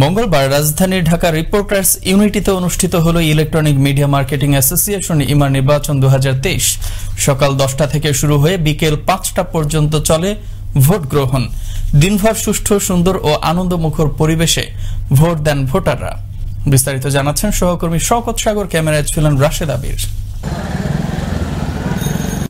মঙ্গলবার রাজধানী ঢাকা রিপোর্টার্স ইউনিটিতে অনুষ্ঠিত হল ইলেকট্রনিক মিডিয়া মার্কেটিং অ্যাসোসিয়েশন ইমার নির্বাচন দু সকাল দশটা থেকে শুরু হয়ে বিকেল পাঁচটা পর্যন্ত চলে ভোট গ্রহণ দিনভর সুষ্ঠু সুন্দর ও আনন্দমুখর পরিবেশে ভোট দেন ভোটাররা বিস্তারিত জানাচ্ছেন সহকর্মী শকত সাগর ক্যামেরায় ছিলেন রাশেদ আবির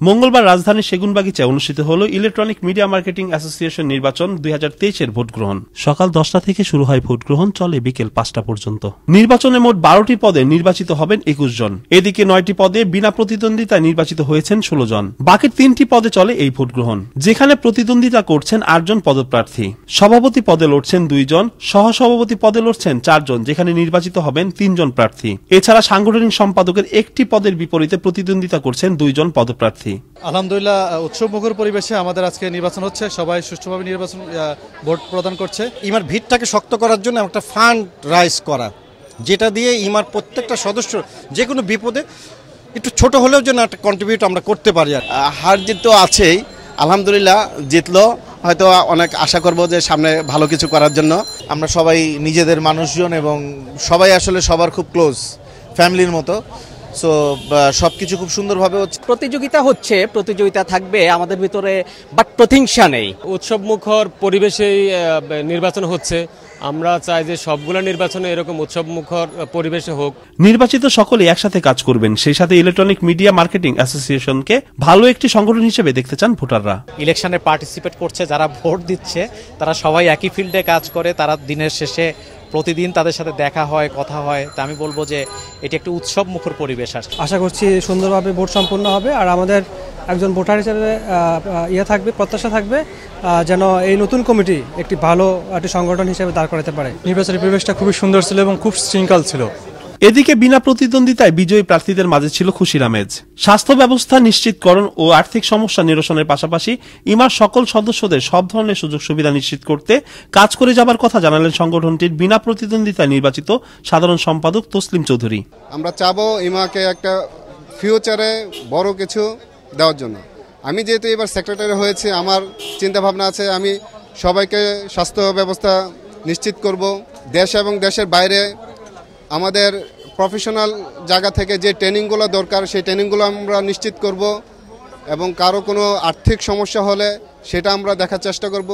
মঙ্গলবার রাজধানীর সেগুনবাগিচায় অনুষ্ঠিত হল ইলেকট্রনিক মিডিয়া মার্কেটিং অ্যাসোসিয়েশন নির্বাচন দুই তেইশের ভোট গ্রহণ সকাল দশটা থেকে শুরু হয় ভোট গ্রহণ চলে বিকেল পাঁচটা পর্যন্ত নির্বাচনে মোট বারোটি পদে নির্বাচিত হবেন একুশ জন এদিকে নয়টি পদে বিনা প্রতিদ্বন্দ্বিতায় নির্বাচিত হয়েছেন ষোলো জন বাকি তিনটি পদে চলে এই ভোট গ্রহণ যেখানে প্রতিদ্বন্দ্বিতা করছেন আটজন পদপ্রার্থী সভাপতি পদে লড়ছেন দুইজন সহসভাপতি পদে লড়ছেন চারজন যেখানে নির্বাচিত হবেন তিনজন প্রার্থী এছাড়া সাংগঠনিক সম্পাদকের একটি পদের বিপরীতে প্রতিদ্বন্দ্বিতা করছেন দুইজন পদপ্রার্থী প্রার্থী আলহামদুলিল্লাহ মুখর পরিবেশে আমাদের আজকে নির্বাচন হচ্ছে সবাই সুষ্ঠুভাবে নির্বাচন ভোট প্রদান করছে ইমার ভিড়টাকে শক্ত করার জন্য একটা ফান্ড রাইজ করা যেটা দিয়ে ইমার প্রত্যেকটা সদস্য যে কোনো বিপদে একটু ছোট হলেও যেন একটা কন্ট্রিবিউট আমরা করতে পারি আর হার জিত তো আছেই আলহামদুলিল্লাহ জিতলো হয়তো অনেক আশা করব যে সামনে ভালো কিছু করার জন্য আমরা সবাই নিজেদের মানুষজন এবং সবাই আসলে সবার খুব ক্লোজ ফ্যামিলির মতো সো সবকিছু খুব সুন্দরভাবে হচ্ছে প্রতিযোগিতা হচ্ছে প্রতিযোগিতা থাকবে আমাদের ভিতরে বাট প্রতিহিংসা নেই উৎসবমুখর পরিবেশেই নির্বাচন হচ্ছে আমরা চাই যে সবগুলো নির্বাচনে এরকম উৎসব মুখর পরিবেশে হোক নির্বাচিত সকলে একসাথে কাজ করবেন সেই সাথে ইলেকট্রনিক মিডিয়া মার্কেটিং অ্যাসোসিয়েশনকে ভালো একটি সংগঠন হিসেবে দেখতে চান ভোটাররা ইলেকশনে পার্টিসিপেট করছে যারা ভোট দিচ্ছে তারা সবাই একই ফিল্ডে কাজ করে তারা দিনের শেষে প্রতিদিন তাদের সাথে দেখা হয় কথা হয় তা আমি বলবো যে এটি একটি উৎসব মুখর পরিবেশ আসছে আশা করছি সুন্দরভাবে ভোট সম্পন্ন হবে আর আমাদের একজন ভোটার হিসেবে ইয়ে থাকবে প্রত্যাশা থাকবে যেন এই নতুন কমিটি একটি ভালো একটি সংগঠন হিসেবে দাঁড় করাতে পারে নির্বাচনী পরিবেশটা খুবই সুন্দর ছিল এবং খুব শৃঙ্খল ছিল এদিকে বিনা প্রতিদ্বন্দ্বিতায় বিজয়ী প্রার্থীদের মাঝে ছিল খুশির আমেজ স্বাস্থ্য ব্যবস্থা নিশ্চিতকরণ ও আর্থিক সমস্যা নিরসনের পাশাপাশি ইমার সকল সদস্যদের সব ধরনের সুযোগ সুবিধা নিশ্চিত করতে কাজ করে যাবার কথা জানালেন সংগঠনটির বিনা প্রতিদ্বন্দ্বিতায় নির্বাচিত সাধারণ সম্পাদক তসলিম চৌধুরী আমরা চাবো ইমাকে একটা ফিউচারে বড় কিছু দেওয়ার জন্য আমি যেহেতু এবার সেক্রেটারি হয়েছে আমার চিন্তাভাবনা আছে আমি সবাইকে স্বাস্থ্য ব্যবস্থা নিশ্চিত করব দেশ এবং দেশের বাইরে আমাদের প্রফেশনাল জায়গা থেকে যে ট্রেনিংগুলো দরকার সেই ট্রেনিংগুলো আমরা নিশ্চিত করব এবং কারো কোনো আর্থিক সমস্যা হলে সেটা আমরা দেখার চেষ্টা করব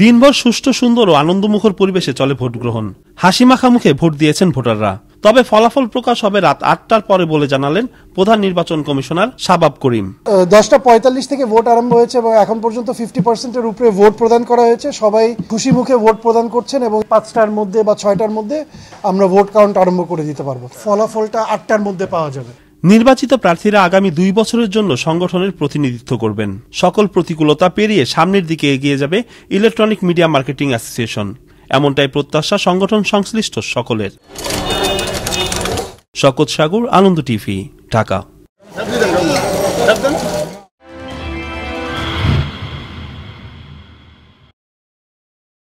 দিনভর সুষ্ঠু সুন্দর ও আনন্দমুখর পরিবেশে চলে ভোট গ্রহণ হাসি মাখামুখে ভোট দিয়েছেন ভোটাররা তবে ফলাফল প্রকাশ হবে রাত আটটার পরে বলে জানালেন প্রধান নির্বাচন কমিশনার সাবাব করিম দশটা পঁয়তাল্লিশ থেকে ভোট আরম্ভ হয়েছে এবং এখন পর্যন্ত ফিফটি পার্সেন্টের উপরে ভোট প্রদান করা হয়েছে সবাই খুশি মুখে ভোট প্রদান করছেন এবং পাঁচটার মধ্যে বা ছয়টার মধ্যে আমরা ভোট কাউন্ট আরম্ভ করে দিতে পারবো ফলাফলটা আটটার মধ্যে পাওয়া যাবে নির্বাচিত প্রার্থীরা আগামী দুই বছরের জন্য সংগঠনের প্রতিনিধিত্ব করবেন সকল প্রতিকূলতা পেরিয়ে সামনের দিকে এগিয়ে যাবে ইলেকট্রনিক মিডিয়া মার্কেটিং অ্যাসোসিয়েশন এমনটাই প্রত্যাশা সংগঠন সংশ্লিষ্ট সকলের শকত সাগর আনন্দ টিভি ঢাকা